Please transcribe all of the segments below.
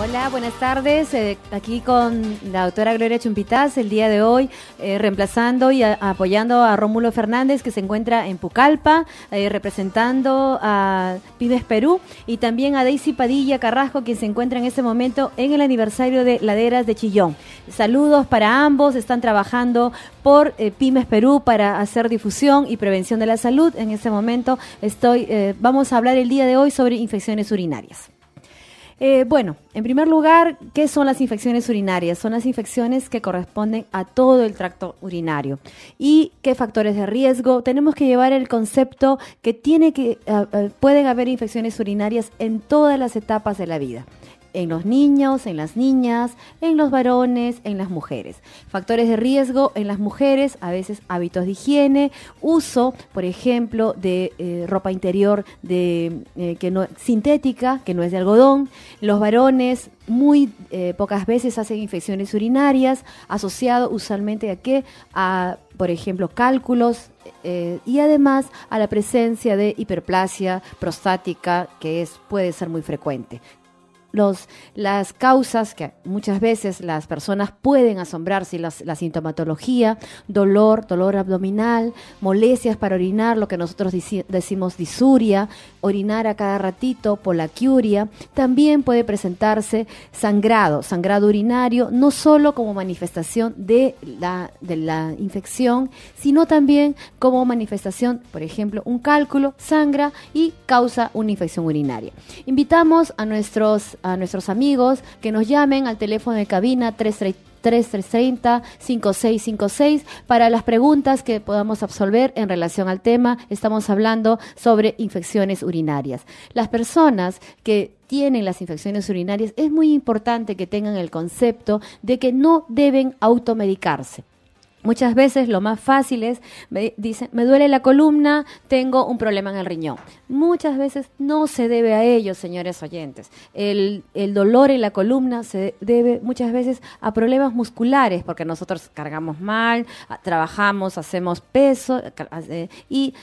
Hola, buenas tardes. Eh, aquí con la doctora Gloria Chumpitaz el día de hoy, eh, reemplazando y apoyando a Rómulo Fernández, que se encuentra en Pucallpa, eh, representando a Pymes Perú, y también a Daisy Padilla Carrasco, quien se encuentra en este momento en el aniversario de Laderas de Chillón. Saludos para ambos, están trabajando por Pymes Perú para hacer difusión y prevención de la salud. En este momento estoy, vamos a hablar el día de hoy sobre infecciones urinarias. Eh, bueno, en primer lugar, ¿qué son las infecciones urinarias? Son las infecciones que corresponden a todo el tracto urinario. ¿Y qué factores de riesgo? Tenemos que llevar el concepto que, tiene que eh, eh, pueden haber infecciones urinarias en todas las etapas de la vida en los niños, en las niñas, en los varones, en las mujeres. Factores de riesgo en las mujeres, a veces hábitos de higiene, uso, por ejemplo, de eh, ropa interior de, eh, que no, sintética, que no es de algodón. Los varones muy eh, pocas veces hacen infecciones urinarias, asociado usualmente a qué? A, por ejemplo, cálculos y además a la presencia de hiperplasia prostática, que es, puede ser muy frecuente los, las causas que muchas veces las personas pueden asombrarse, las, la sintomatología, dolor, dolor abdominal, molestias para orinar, lo que nosotros decimos disuria, orinar a cada ratito, polaquiuria. También puede presentarse sangrado, sangrado urinario, no solo como manifestación de la, de la infección, sino también como manifestación, por ejemplo, un cálculo, sangra y causa una infección urinaria. Invitamos a nuestros a nuestros amigos que nos llamen al teléfono de cabina 330. 5656 para las preguntas que podamos absolver en relación al tema. Estamos hablando sobre infecciones urinarias. Las personas que tienen las infecciones urinarias es muy importante que tengan el concepto de que no deben automedicarse. Muchas veces lo más fácil es, me dicen, me duele la columna, tengo un problema en el riñón. Muchas veces no se debe a ello, señores oyentes. El, dolor en la columna se debe muchas veces a problemas musculares, porque nosotros cargamos mal, trabajamos, hacemos peso y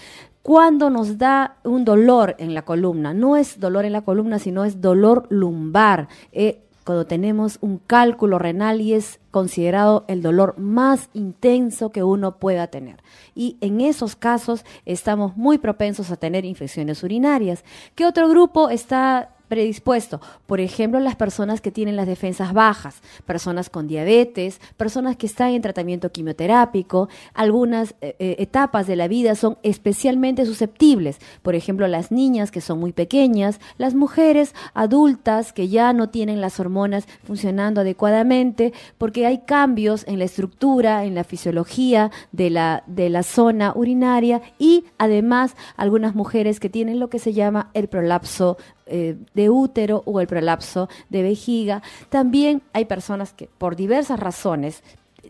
cuando nos da un dolor en la columna. No es dolor en la columna, sino es dolor lumbar. Eh, cuando tenemos un cálculo renal y es considerado el dolor más intenso que uno pueda tener. Y en esos casos estamos muy propensos a tener infecciones urinarias. ¿Qué otro grupo está predispuesto. Por ejemplo, las personas que tienen las defensas bajas, personas con diabetes, personas que están en tratamiento quimioterápico, algunas eh, eh, etapas de la vida son especialmente susceptibles. Por ejemplo, las niñas que son muy pequeñas, las mujeres adultas que ya no tienen las hormonas funcionando adecuadamente, porque hay cambios en la estructura, en la fisiología de la, de la zona urinaria y además algunas mujeres que tienen lo que se llama el prolapso eh, de útero o el prolapso de vejiga. También hay personas que por diversas razones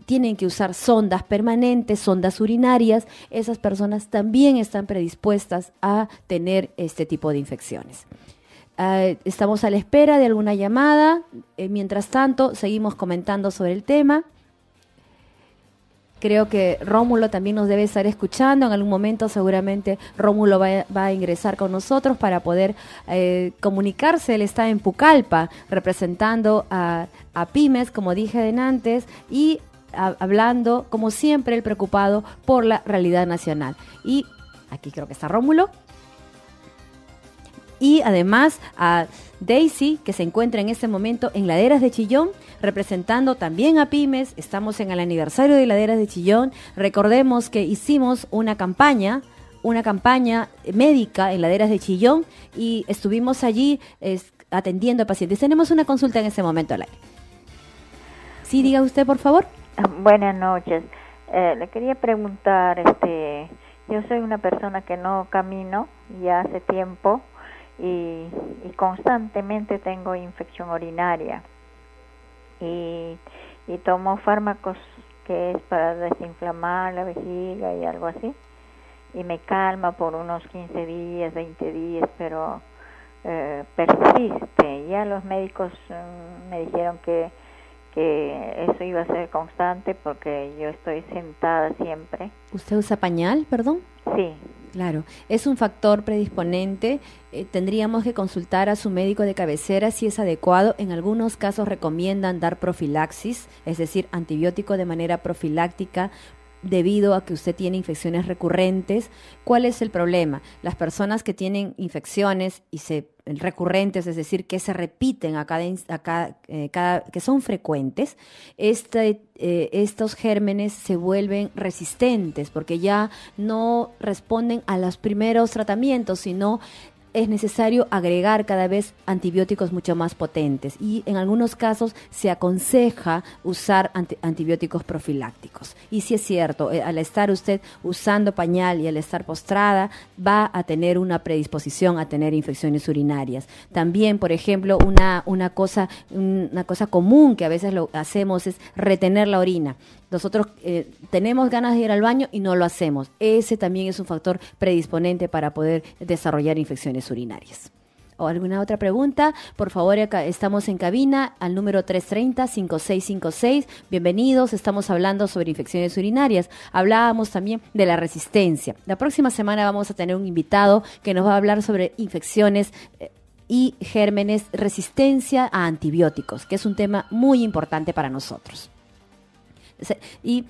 tienen que usar sondas permanentes, sondas urinarias, esas personas también están predispuestas a tener este tipo de infecciones. Ah, estamos a la espera de alguna llamada. Eh, mientras tanto, seguimos comentando sobre el tema. Creo que Rómulo también nos debe estar escuchando. En algún momento seguramente Rómulo va, a ingresar con nosotros para poder eh, comunicarse. Él está en Pucallpa representando a, pymes, como dije antes, y hablando, como siempre, el preocupado por la realidad nacional. Y aquí creo que está Rómulo y además a Daisy, que se encuentra en este momento en Laderas de Chillón, representando también a Pymes. Estamos en el aniversario de Laderas de Chillón. Recordemos que hicimos una campaña una campaña médica en Laderas de Chillón y estuvimos allí atendiendo a pacientes. Tenemos una consulta en este momento al Sí, diga usted, por favor. Buenas noches. Eh, le quería preguntar, este, yo soy una persona que no camino ya hace tiempo y, constantemente tengo infección urinaria y, y tomo fármacos que es para desinflamar la vejiga y algo así y me calma por unos 15 días, 20 días, pero eh, persiste. Ya los médicos mm, me dijeron que, que eso iba a ser constante porque yo estoy sentada siempre. ¿Usted usa pañal, perdón? Sí, Claro, es un factor predisponente. Eh, tendríamos que consultar a su médico de cabecera si es adecuado. En algunos casos recomiendan dar profilaxis, es decir, antibiótico de manera profiláctica debido a que usted tiene infecciones recurrentes. ¿Cuál es el problema? Las personas que tienen infecciones y se recurrentes, es decir, que se repiten a cada, eh, que son frecuentes, este, eh, estos gérmenes se vuelven resistentes porque ya no responden a los primeros tratamientos, sino es necesario agregar cada vez antibióticos mucho más potentes y en algunos casos se aconseja usar antibióticos profilácticos. Y si es cierto, eh, al estar usted usando pañal y al estar postrada, va a tener una predisposición a tener infecciones urinarias. También, por ejemplo, una, una, cosa, una cosa común que a veces lo hacemos es retener la orina. Nosotros eh, tenemos ganas de ir al baño y no lo hacemos. Ese también es un factor predisponente para poder desarrollar infecciones urinarias o alguna otra pregunta, por favor, estamos en cabina al número 330-5656. Bienvenidos, estamos hablando sobre infecciones urinarias. Hablábamos también de la resistencia. La próxima semana vamos a tener un invitado que nos va a hablar sobre infecciones. Eh, y gérmenes resistencia a antibióticos, que es un tema muy importante para nosotros. Y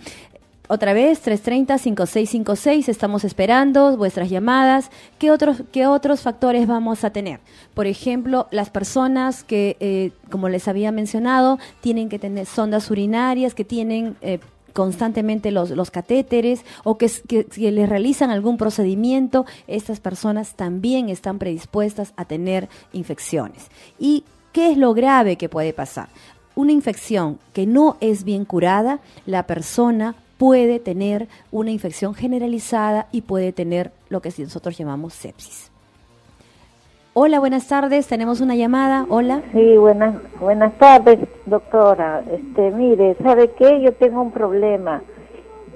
otra vez, 330-5656, estamos esperando vuestras llamadas. ¿Qué otros, ¿Qué otros factores vamos a tener? Por ejemplo, las personas que, eh, como les había mencionado, tienen que tener sondas urinarias, que tienen... Eh, constantemente los, catéteres o que, que, les realizan algún procedimiento, estas personas también están predispuestas a tener infecciones. ¿Y qué es lo grave que puede pasar? Una infección que no es bien curada, la persona puede tener una infección generalizada y puede tener lo que nosotros llamamos sepsis. Hola, buenas tardes. Tenemos una llamada. Hola. Sí, buenas, buenas tardes, doctora. Este, mire, ¿sabe qué? Yo tengo un problema.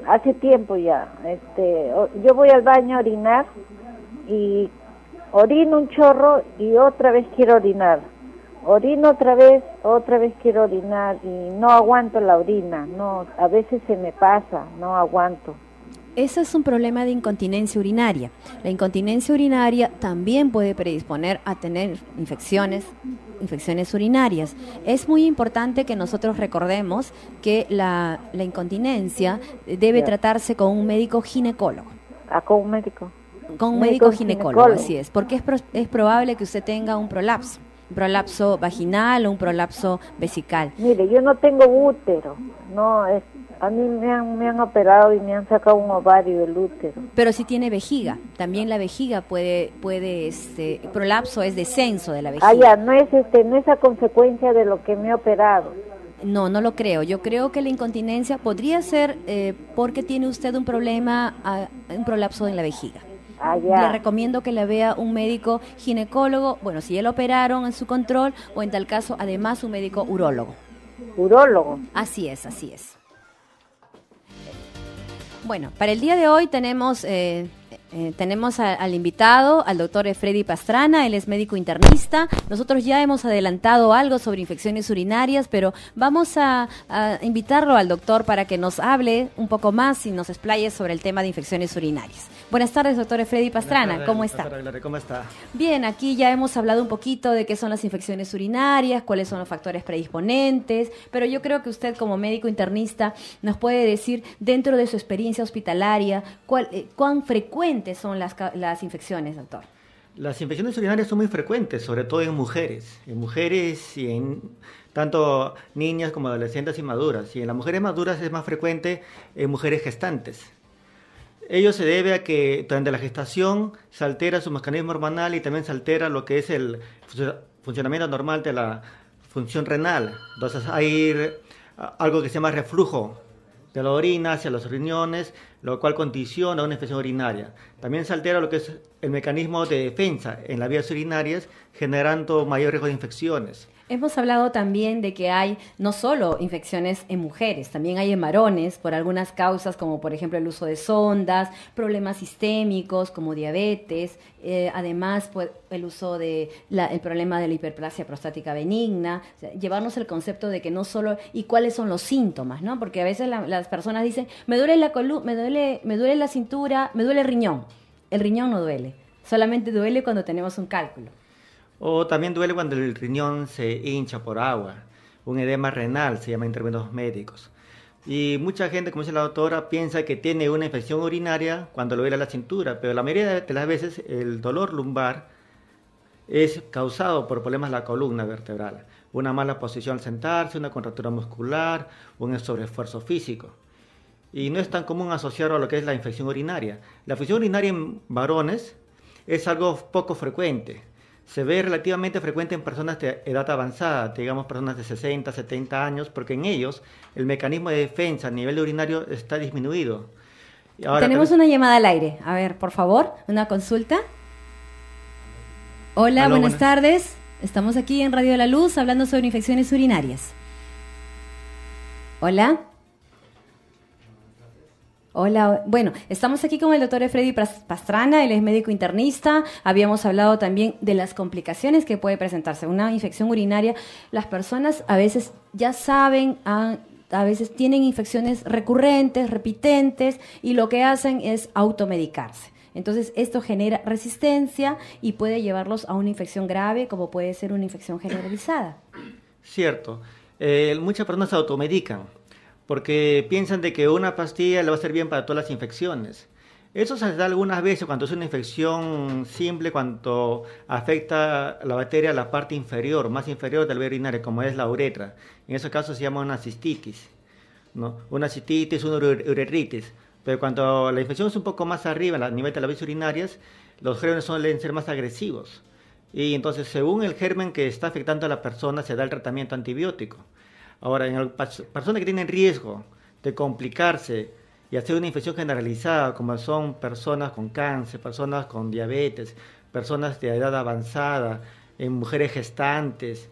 Hace tiempo ya. Este, yo voy al baño a orinar y orino un chorro y otra vez quiero orinar orino otra vez, otra vez quiero orinar y no aguanto la orina, no, a veces se me pasa, no aguanto. Ese es un problema de incontinencia urinaria. La incontinencia urinaria también puede predisponer a tener infecciones infecciones urinarias. Es muy importante que nosotros recordemos que la, la incontinencia debe tratarse con un médico ginecólogo. Ah, con un médico. Con un médico, ginecólogo, así es, porque es, es probable que usted tenga un prolapso prolapso vaginal o un prolapso vesical? Mire, yo no tengo útero, no, es, a mí me han, me han operado y me han sacado un ovario del útero. Pero si tiene vejiga, también la vejiga puede, puede este, prolapso es descenso de la vejiga. Ah, ya, no es, este, no es a consecuencia de lo que me he operado. No, no lo creo. Yo creo que la incontinencia podría ser eh, porque tiene usted un problema, ah, un prolapso en la vejiga. Le recomiendo que la vea un médico ginecólogo, bueno, si él operaron en su control, o en tal caso, además, un médico urólogo. Urólogo. Así es, así es. Bueno, para el día de hoy tenemos eh, eh, tenemos al invitado, al doctor Freddy Pastrana, él es médico internista. Nosotros ya hemos adelantado algo sobre infecciones urinarias, pero vamos a, invitarlo al doctor para que nos hable un poco más y nos explaye sobre el tema de infecciones urinarias. Buenas tardes, doctor Freddy Pastrana, ¿cómo está? Bien, aquí ya hemos hablado un poquito de qué son las infecciones urinarias, cuáles son los factores predisponentes, pero yo creo que usted como médico internista nos puede decir dentro de su experiencia hospitalaria eh, cuán frecuente son las, las infecciones, doctor? Las infecciones urinarias son muy frecuentes, sobre todo en mujeres, en mujeres y en tanto niñas como adolescentes y maduras. Y en las mujeres maduras es más frecuente en mujeres gestantes. Ello se debe a que durante la gestación se altera su mecanismo hormonal y también se altera lo que es el funcionamiento normal de la función renal. Entonces hay algo que se llama reflujo de la orina hacia los riñones, lo cual condiciona una infección urinaria. También se altera lo que es el mecanismo de defensa en las vías urinarias, generando mayor riesgo de infecciones. Hemos hablado también de que hay no solo infecciones en mujeres, también hay en varones por algunas causas como por ejemplo el uso de sondas, problemas sistémicos como diabetes, eh, además pues, el uso de el problema de la hiperplasia prostática benigna, llevarnos el concepto de que no solo y cuáles son los síntomas, ¿no? Porque a veces las personas dicen, "Me duele la columna, me duele me duele la cintura, me duele el riñón." El riñón no duele, solamente duele cuando tenemos un cálculo. O también duele cuando el riñón se hincha por agua. Un edema renal se llama en términos médicos. Y mucha gente, como dice la doctora, piensa que tiene una infección urinaria cuando lo duele la cintura, pero la mayoría de las veces el dolor lumbar es causado por problemas de la columna vertebral, una mala posición al sentarse, una contractura muscular, un sobreesfuerzo físico. Y no es tan común asociarlo a lo que es la infección urinaria. La infección urinaria en varones es algo poco frecuente, se ve relativamente frecuente en personas de edad avanzada, digamos personas de 60, 70 años, porque en ellos el mecanismo de defensa a nivel urinario está disminuido. Tenemos una llamada al aire. A ver, por favor, una consulta. Hola, buenas, buenas, tardes. Estamos aquí en Radio de la Luz hablando sobre infecciones urinarias. Hola. Hola, bueno, estamos aquí con el doctor Freddy Pastrana, él es médico internista. Habíamos hablado también de las complicaciones que puede presentarse una infección urinaria. Las personas a veces ya saben, ah, a, veces tienen infecciones recurrentes, repitentes, y lo que hacen es automedicarse. Entonces, esto genera resistencia y puede llevarlos a una infección grave, como puede ser una infección generalizada. Cierto. Eh, muchas personas se automedican porque piensan de que una pastilla le va a ser bien para todas las infecciones. Eso se da algunas veces cuando es una infección simple, cuando afecta la bacteria a la parte inferior, más inferior del urinario, como es la uretra. En ese caso se llama una cistitis, ¿no? una cistitis, una uretritis. Pero cuando la infección es un poco más arriba, a nivel de las vías urinarias, los gérmenes suelen ser más agresivos. Y entonces, según el germen que está afectando a la persona, se da el tratamiento antibiótico. Ahora, en personas que tienen riesgo de complicarse y hacer una infección generalizada, como son personas con cáncer, personas con diabetes, personas de edad avanzada, en mujeres gestantes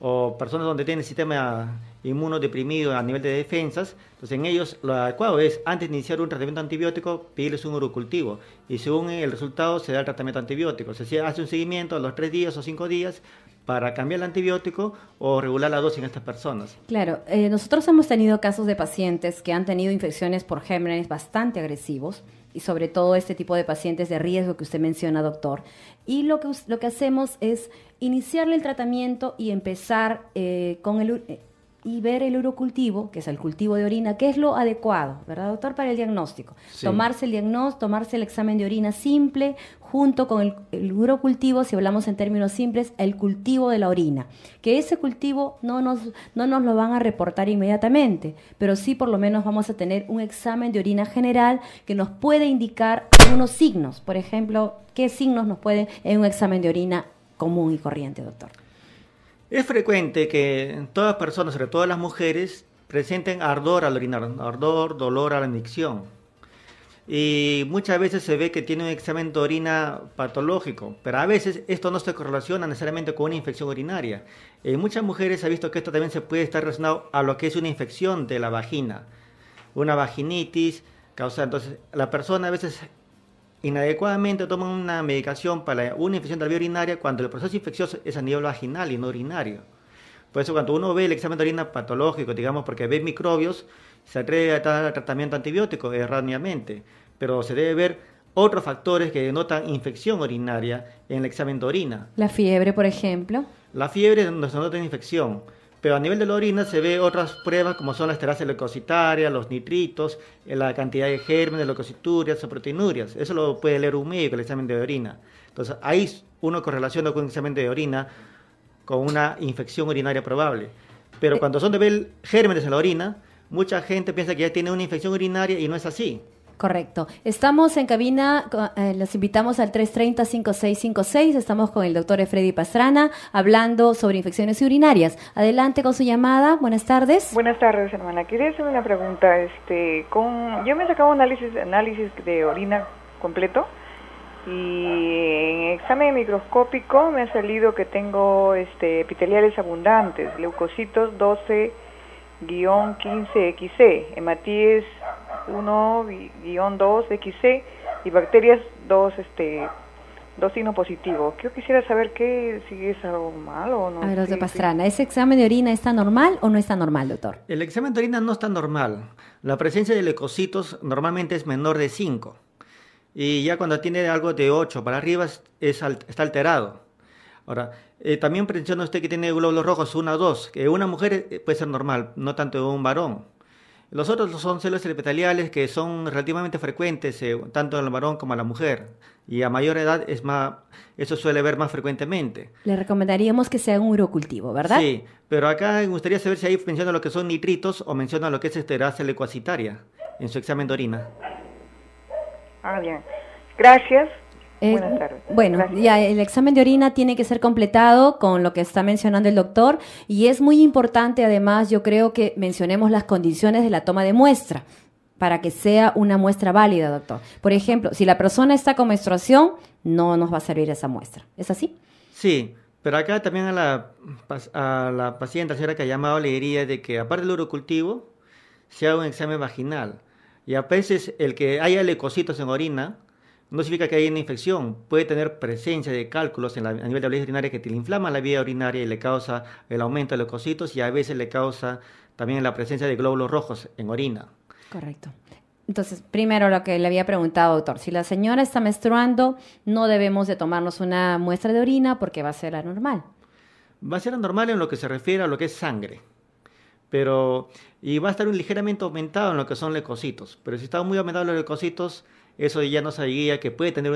o personas donde tienen sistema inmunodeprimido a nivel de defensas. Entonces, en ellos lo adecuado es, antes de iniciar un tratamiento antibiótico, pedirles un urocultivo. Y según el resultado, se da el tratamiento antibiótico. Se hace un seguimiento a los tres días o cinco días para cambiar el antibiótico o regular la dosis en estas personas. Claro, eh, nosotros hemos tenido casos de pacientes que han tenido infecciones por gérmenes bastante agresivos y sobre todo este tipo de pacientes de riesgo que usted menciona, doctor. Y lo que, lo que hacemos es iniciarle el tratamiento y empezar eh, con el, eh, y ver el urocultivo, que es el cultivo de orina, que es lo adecuado, ¿verdad, doctor? Para el diagnóstico. Tomarse el diagnóstico, tomarse el examen de orina simple, junto con el, urocultivo, si hablamos en términos simples, el cultivo de la orina. Que ese cultivo no nos, no nos lo van a reportar inmediatamente, pero sí por lo menos vamos a tener un examen de orina general que nos puede indicar algunos signos. Por ejemplo, ¿qué signos nos pueden en un examen de orina común y corriente, doctor? Es frecuente que todas personas, sobre todo las mujeres, presenten ardor al orinar, ardor, dolor a la adicción. Y muchas veces se ve que tiene un examen de orina patológico, pero a veces esto no se correlaciona necesariamente con una infección urinaria. En muchas mujeres se ha visto que esto también se puede estar relacionado a lo que es una infección de la vagina, una vaginitis, causa entonces la persona a veces inadecuadamente toman una medicación para una infección de la vía urinaria cuando el proceso infeccioso es a nivel vaginal y no urinario. Por eso cuando uno ve el examen de orina patológico, digamos, porque ve microbios, se atreve a dar tratamiento antibiótico erróneamente, pero se debe ver otros factores que denotan infección urinaria en el examen de orina. La fiebre, por ejemplo. La fiebre se denota infección. Pero a nivel de la orina se ve otras pruebas como son las terapias leucocitarias, los nitritos, eh, la cantidad de gérmenes, leucociturias o proteinurias. Eso lo puede leer un médico, el examen de orina. Entonces ahí uno correlaciona con un examen de orina con una infección urinaria probable. Pero eh. cuando son de ver gérmenes en la orina, mucha gente piensa que ya tiene una infección urinaria y no es así. Correcto. Estamos en cabina, eh, los invitamos al 330-5656. Estamos con el doctor Freddy Pastrana hablando sobre infecciones urinarias. Adelante con su llamada. Buenas tardes. Buenas tardes, hermana. Quería hacerme una pregunta. Este, con, yo me sacado un análisis, análisis de orina completo y en examen microscópico me ha salido que tengo este, epiteliales abundantes, leucocitos 12-15XC, e, hematíes 1-2XC y bacterias 2 este dos signos positivo Yo quisiera saber qué si es algo malo o no. A ver, Pastrana, ¿ese examen de orina está normal o no está normal, doctor? El examen de orina no está normal. La presencia de leucocitos normalmente es menor de 5. Y ya cuando tiene algo de 8 para arriba está alterado. Ahora, eh, también menciona usted que tiene glóbulos rojos 1 o 2, que una mujer eh, puede ser normal, no tanto un varón. Los otros son células epiteliales que son relativamente frecuentes, eh, tanto en el varón como en la mujer. Y a mayor edad es más, eso suele ver más frecuentemente. Le recomendaríamos que sea un urocultivo, ¿verdad? Sí, pero acá me gustaría saber si ahí menciona lo que son nitritos o menciona lo que es esterasa leucocitaria en su examen de orina. Ah, bien. Gracias. Eh, bueno, ya el examen de orina tiene que ser completado con lo que está mencionando el doctor y es muy importante además yo creo que mencionemos las condiciones de la toma de muestra para que sea una muestra válida, doctor. Por ejemplo, si la persona está con menstruación, no nos va a servir esa muestra. ¿Es así? Sí, pero acá también a la, a la paciente, señora que ha llamado, le diría de que aparte del urocultivo, se haga un examen vaginal. Y a veces el que haya leucocitos en orina, no significa que haya una infección, puede tener presencia de cálculos en la, a nivel de la vía urinaria que te inflama la vía urinaria y le causa el aumento de leucocitos y a veces le causa también la presencia de glóbulos rojos en orina. Correcto. Entonces, primero lo que le había preguntado, doctor, si la señora está menstruando, no debemos de tomarnos una muestra de orina porque va a ser anormal. Va a ser anormal en lo que se refiere a lo que es sangre pero y va a estar un ligeramente aumentado en lo que son leucocitos. Pero si está muy aumentado los leucocitos, eso ya no sabía que puede tener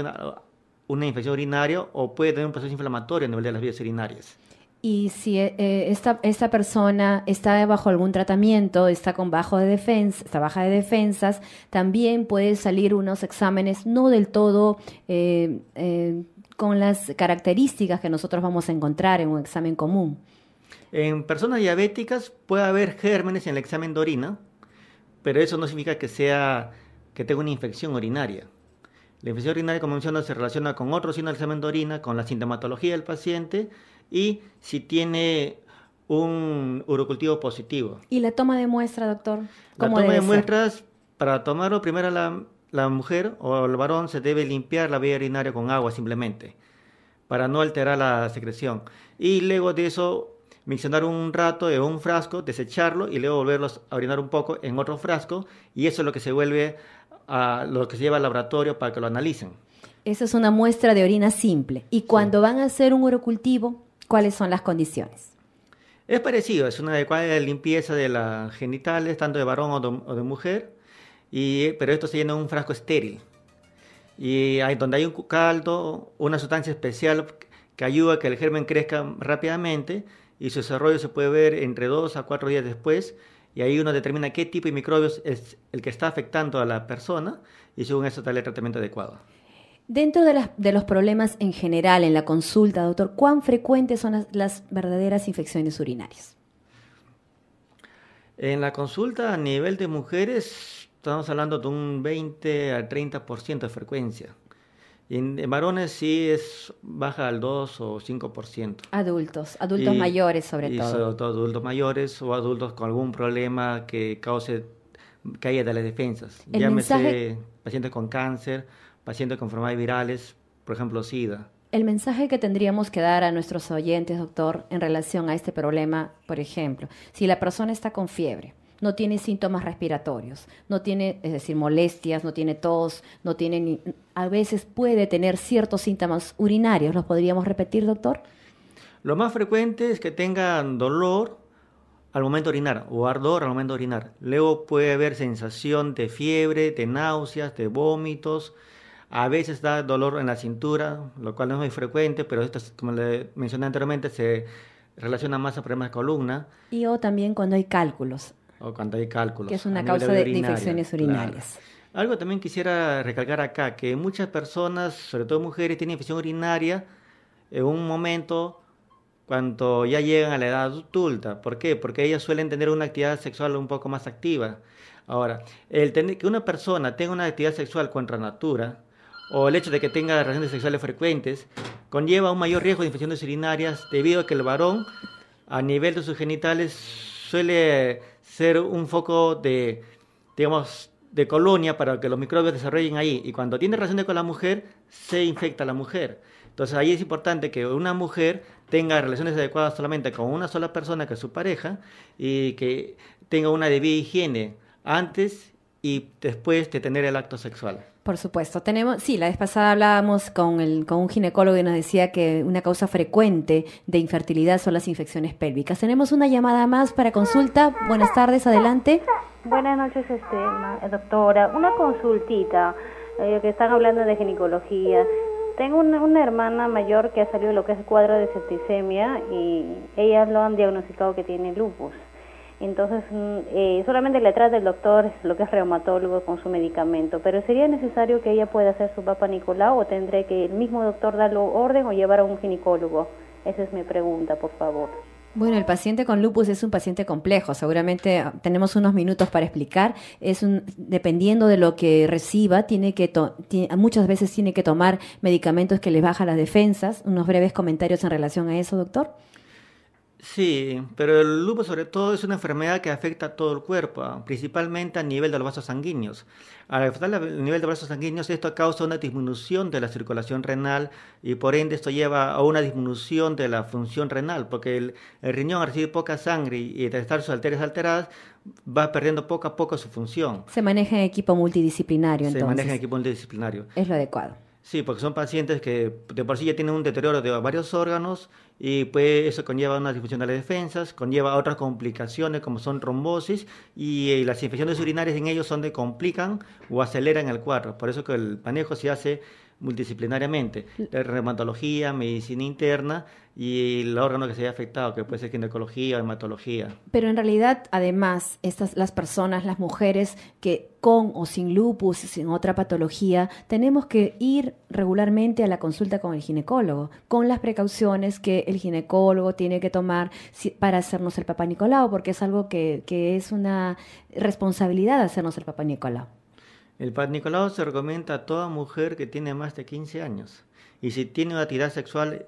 una, infección urinaria o puede tener un proceso inflamatorio a nivel de las vías urinarias. Y si eh, esta, persona está bajo algún tratamiento, está con bajo de defensa, está baja de defensas, también puede salir unos exámenes no del todo eh, eh, con las características que nosotros vamos a encontrar en un examen común. En personas diabéticas puede haber gérmenes en el examen de orina, pero eso no significa que sea que tenga una infección urinaria. La infección urinaria, como menciono, se relaciona con otro sin de orina, con la sintomatología del paciente y si tiene un urocultivo positivo. ¿Y la toma de muestra, doctor? ¿Cómo la toma de muestras, para tomarlo primero la, la mujer o el varón se debe limpiar la vía urinaria con agua simplemente, para no alterar la secreción. Y luego de eso mencionar un rato en un frasco, desecharlo y luego volverlo a orinar un poco en otro frasco y eso es lo que se vuelve a lo que se lleva al laboratorio para que lo analicen. Esa es una muestra de orina simple. Y cuando van a hacer un urocultivo, ¿cuáles son las condiciones? Es parecido, es una adecuada limpieza de las genitales, tanto de varón o de, mujer, y, pero esto se llena en un frasco estéril. Y hay, donde hay un caldo, una sustancia especial que ayuda a que el germen crezca rápidamente y su desarrollo se puede ver entre dos a cuatro días después y ahí uno determina qué tipo de microbios es el que está afectando a la persona y según eso tal el tratamiento adecuado. Dentro de, los problemas en general en la consulta, doctor, ¿cuán frecuentes son las, las verdaderas infecciones urinarias? En la consulta a nivel de mujeres estamos hablando de un 20 a 30% de frecuencia. En, varones sí es baja al 2 o 5%. Adultos, adultos mayores sobre todo. Sobre todo adultos mayores o adultos con algún problema que cause caída de las defensas. El Llámese mensaje... pacientes con cáncer, pacientes con enfermedades virales, por ejemplo, SIDA. El mensaje que tendríamos que dar a nuestros oyentes, doctor, en relación a este problema, por ejemplo, si la persona está con fiebre, no tiene síntomas respiratorios, no tiene, es decir, molestias, no tiene tos, no tiene a veces puede tener ciertos síntomas urinarios, ¿los podríamos repetir, doctor? Lo más frecuente es que tengan dolor al momento de orinar o ardor al momento de orinar. Luego puede haber sensación de fiebre, de náuseas, de vómitos. A veces da dolor en la cintura, lo cual no es muy frecuente, pero esto, como le mencioné anteriormente, se relaciona más a problemas de columna. Y o también cuando hay cálculos o cuando hay cálculos. Que es una causa de, infecciones urinarias. Algo también quisiera recalcar acá, que muchas personas, sobre todo mujeres, tienen infección urinaria en un momento cuando ya llegan a la edad adulta. ¿Por qué? Porque ellas suelen tener una actividad sexual un poco más activa. Ahora, el tener, que una persona tenga una actividad sexual contra natura o el hecho de que tenga relaciones sexuales frecuentes conlleva un mayor riesgo de infecciones urinarias debido a que el varón a nivel de sus genitales suele ser un foco de, colonia para que los microbios desarrollen ahí. Y cuando tiene relaciones con la mujer, se infecta la mujer. Entonces ahí es importante que una mujer tenga relaciones adecuadas solamente con una sola persona, que es su pareja, y que tenga una debida higiene antes y después de tener el acto sexual. Por supuesto, tenemos, sí, la vez pasada hablábamos con, el, con un ginecólogo y nos decía que una causa frecuente de infertilidad son las infecciones pélvicas. Tenemos una llamada más para consulta. Buenas tardes, adelante. Buenas noches, este, doctora. Una consultita, eh, que están hablando de ginecología. Tengo una, hermana mayor que ha salido lo que es cuadro de septicemia y ellas lo han diagnosticado que tiene lupus. Entonces, mm, eh, solamente le trata el doctor, lo que es reumatólogo, con su medicamento. Pero sería necesario que ella pueda hacer su papa Nicolau o tendré que el mismo doctor darle orden o llevar a un ginecólogo. Esa es mi pregunta, por favor. Bueno, el paciente con lupus es un paciente complejo. Seguramente ah, tenemos unos minutos para explicar. Es un, dependiendo de lo que reciba, tiene que muchas veces tiene que tomar medicamentos que le bajan las defensas. Unos breves comentarios en relación a eso, doctor. Sí, pero el lupus sobre todo es una enfermedad que afecta a todo el cuerpo, ah, principalmente a nivel de los vasos sanguíneos. Al afectar el nivel de los vasos sanguíneos, esto causa una disminución de la circulación renal y por ende esto lleva a una disminución de la función renal, porque el, riñón recibe poca sangre y de estar sus arterias alteradas, va perdiendo poco a poco su función. Se maneja en equipo multidisciplinario, entonces. Se maneja en equipo multidisciplinario. Es lo adecuado. Sí, porque son pacientes que de por sí ya tienen un deterioro de varios órganos y pues eso conlleva una disfunción de las defensas, conlleva otras complicaciones como son trombosis y, eh, las infecciones urinarias en ellos son de complican o aceleran el cuadro. Por eso que el manejo se hace multidisciplinariamente, mm. reumatología, medicina interna y el órgano que se haya afectado, que puede ser ginecología o hematología. Pero en realidad, además, estas las personas, las mujeres que con o sin lupus, sin otra patología, tenemos que ir regularmente a la consulta con el ginecólogo, con las precauciones que el ginecólogo tiene que tomar para hacernos el papá Nicolau, porque es algo que, es una responsabilidad hacernos el papá Nicolau. El papá Nicolau se recomienda a toda mujer que tiene más de 15 años y si tiene una actividad sexual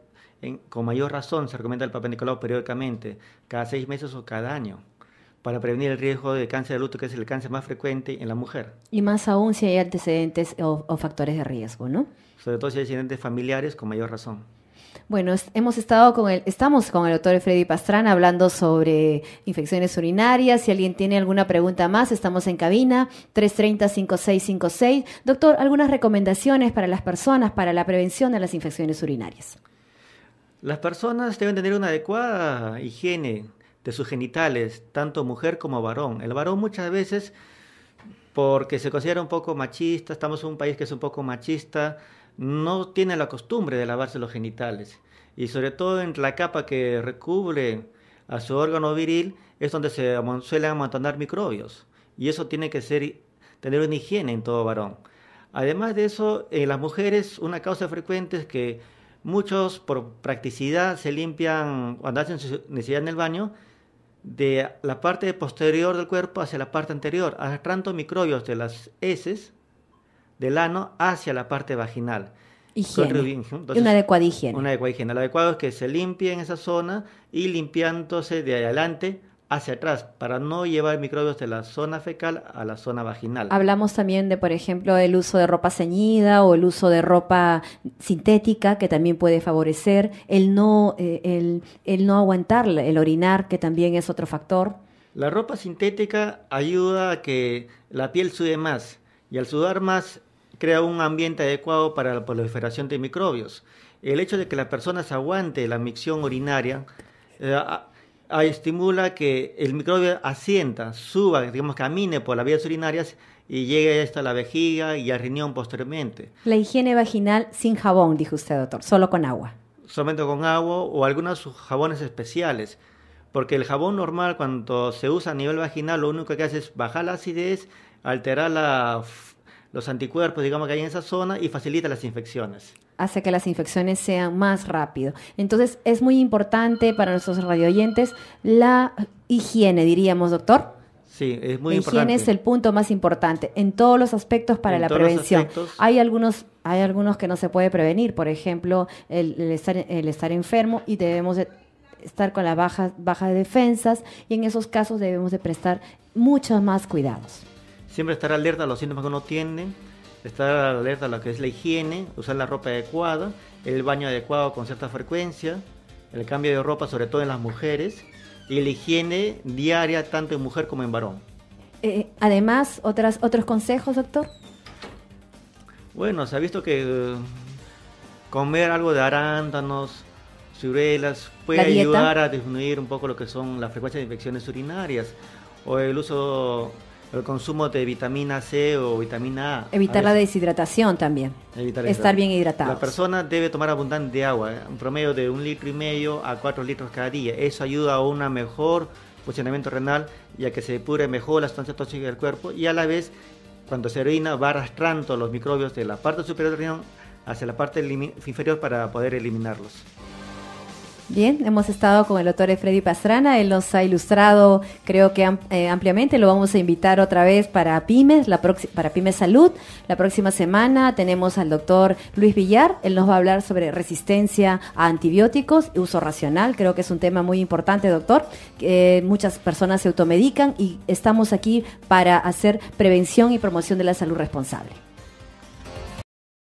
con mayor razón se recomienda el papá Nicolau periódicamente, cada seis meses o cada año para prevenir el riesgo de cáncer de luto, que es el cáncer más frecuente en la mujer. Y más aún si hay antecedentes o, factores de riesgo, ¿no? Sobre todo si hay antecedentes familiares, con mayor razón. Bueno, hemos estado con el, estamos con el doctor Freddy Pastrana hablando sobre infecciones urinarias. Si alguien tiene alguna pregunta más, estamos en cabina 330-5656. Doctor, algunas recomendaciones para las personas para la prevención de las infecciones urinarias. Las personas deben tener una adecuada higiene de sus genitales, tanto mujer como varón. El varón muchas veces, porque se considera un poco machista, estamos en un país que es un poco machista, no tiene la costumbre de lavarse los genitales. Y sobre todo en la capa que recubre a su órgano viril es donde se suelen amontonar microbios. Y eso tiene que ser, tener una higiene en todo varón. Además de eso, en las mujeres una causa frecuente es que muchos por practicidad se limpian cuando hacen su necesidad en el baño, de la parte posterior del cuerpo hacia la parte anterior, arrastrando microbios de las heces del ano hacia la parte vaginal. Higiene. una adecuada higiene. Una adecuada higiene. Lo adecuado es que se limpie en esa zona y limpiándose de adelante hacia atrás para no llevar microbios de la zona fecal a la zona vaginal. Hablamos también de, por ejemplo, el uso de ropa ceñida o el uso de ropa sintética que también puede favorecer el no, eh, el, no aguantar el orinar que también es otro factor. La ropa sintética ayuda a que la piel sude más y al sudar más crea un ambiente adecuado para la proliferación de microbios. El hecho de que la persona se aguante la micción urinaria eh, estimula que el microbio asienta, suba, digamos, camine por las vías urinarias y llegue hasta la vejiga y al riñón posteriormente. La higiene vaginal sin jabón, dijo usted, doctor, solo con agua. Solamente con agua o algunos jabones especiales. Porque el jabón normal, cuando se usa a nivel vaginal, lo único que hace es bajar la acidez, alterar los anticuerpos, digamos, que hay en esa zona y facilita las infecciones hace que las infecciones sean más rápido. Entonces es muy importante para nuestros radioyentes la higiene, diríamos, doctor. Sí, es muy importante. Higiene es el punto más importante en todos los aspectos para la prevención. Hay algunos hay algunos que no se puede prevenir, por ejemplo, el, estar, enfermo y debemos de estar con la bajas baja de defensas y en esos casos debemos de prestar muchos más cuidados. Siempre estar alerta a los síntomas que uno tiene estar alerta a lo que es la higiene, usar la ropa adecuada, el baño adecuado con cierta frecuencia, el cambio de ropa sobre todo en las mujeres y la higiene diaria tanto en mujer como en varón. Eh, además, otras, otros consejos, doctor. Bueno, se ha visto que eh, comer algo de arándanos, ciruelas, puede ayudar a disminuir un poco lo que son las frecuencias de infecciones urinarias o el uso el consumo de vitamina C o vitamina A. Evitar la deshidratación también. Estar bien hidratado. La persona debe tomar abundante agua, ¿eh? un promedio de un litro y medio a cuatro litros cada día. Eso ayuda a un mejor funcionamiento renal y a que se depure mejor la sustancia tóxica del cuerpo y a la vez cuando se orina va arrastrando los microbios de la parte superior del riñón hacia la parte inferior para poder eliminarlos. Bien, hemos estado con el doctor Freddy Pastrana, él nos ha ilustrado, creo que eh, ampliamente, lo vamos a invitar otra vez para Pymes, la para Pymes Salud. La próxima semana tenemos al doctor Luis Villar, él nos va a hablar sobre resistencia a antibióticos y uso racional, creo que es un tema muy importante, doctor. que eh, muchas personas se automedican y estamos aquí para hacer prevención y promoción de la salud responsable.